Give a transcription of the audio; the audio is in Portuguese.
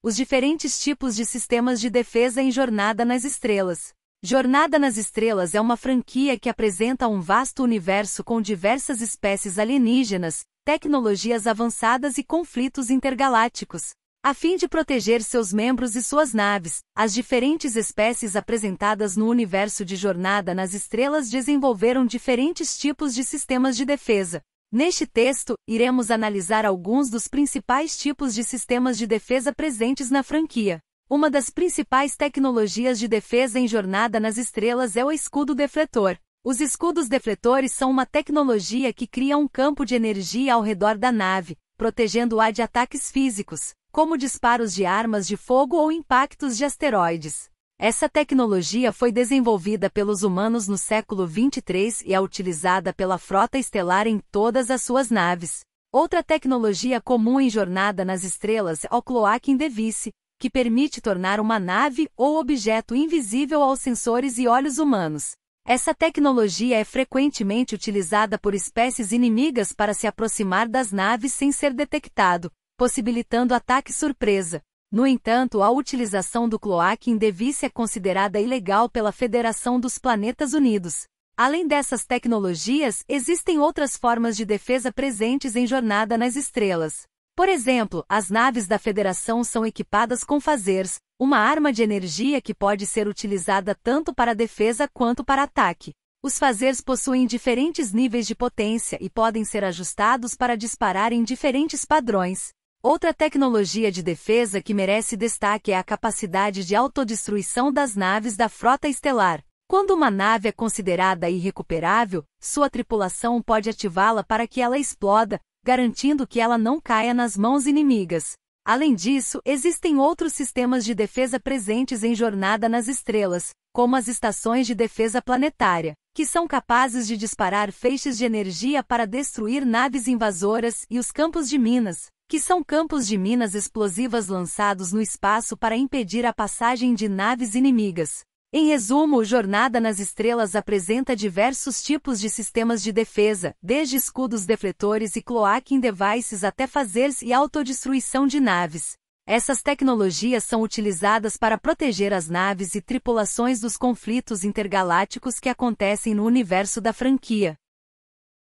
Os diferentes tipos de sistemas de defesa em Jornada nas Estrelas. Jornada nas Estrelas é uma franquia que apresenta um vasto universo com diversas espécies alienígenas, tecnologias avançadas e conflitos intergalácticos. A fim de proteger seus membros e suas naves, as diferentes espécies apresentadas no universo de Jornada nas Estrelas desenvolveram diferentes tipos de sistemas de defesa. Neste texto, iremos analisar alguns dos principais tipos de sistemas de defesa presentes na franquia. Uma das principais tecnologias de defesa em Jornada nas Estrelas é o escudo defletor. Os escudos defletores são uma tecnologia que cria um campo de energia ao redor da nave, protegendo-a de ataques físicos, como disparos de armas de fogo ou impactos de asteroides. Essa tecnologia foi desenvolvida pelos humanos no século 23 e é utilizada pela frota estelar em todas as suas naves. Outra tecnologia comum em Jornada nas Estrelas é o Cloaking Device, que permite tornar uma nave ou objeto invisível aos sensores e olhos humanos. Essa tecnologia é frequentemente utilizada por espécies inimigas para se aproximar das naves sem ser detectado, possibilitando ataque surpresa. No entanto, a utilização do cloaque indevícia é considerada ilegal pela Federação dos Planetas Unidos. Além dessas tecnologias, existem outras formas de defesa presentes em Jornada nas Estrelas. Por exemplo, as naves da Federação são equipadas com fazeres, uma arma de energia que pode ser utilizada tanto para defesa quanto para ataque. Os fazeres possuem diferentes níveis de potência e podem ser ajustados para disparar em diferentes padrões. Outra tecnologia de defesa que merece destaque é a capacidade de autodestruição das naves da frota estelar. Quando uma nave é considerada irrecuperável, sua tripulação pode ativá-la para que ela exploda, garantindo que ela não caia nas mãos inimigas. Além disso, existem outros sistemas de defesa presentes em Jornada nas Estrelas, como as estações de defesa planetária que são capazes de disparar feixes de energia para destruir naves invasoras, e os campos de minas, que são campos de minas explosivas lançados no espaço para impedir a passagem de naves inimigas. Em resumo, Jornada nas Estrelas apresenta diversos tipos de sistemas de defesa, desde escudos defletores e cloaking devices até phasers e autodestruição de naves. Essas tecnologias são utilizadas para proteger as naves e tripulações dos conflitos intergalácticos que acontecem no universo da franquia.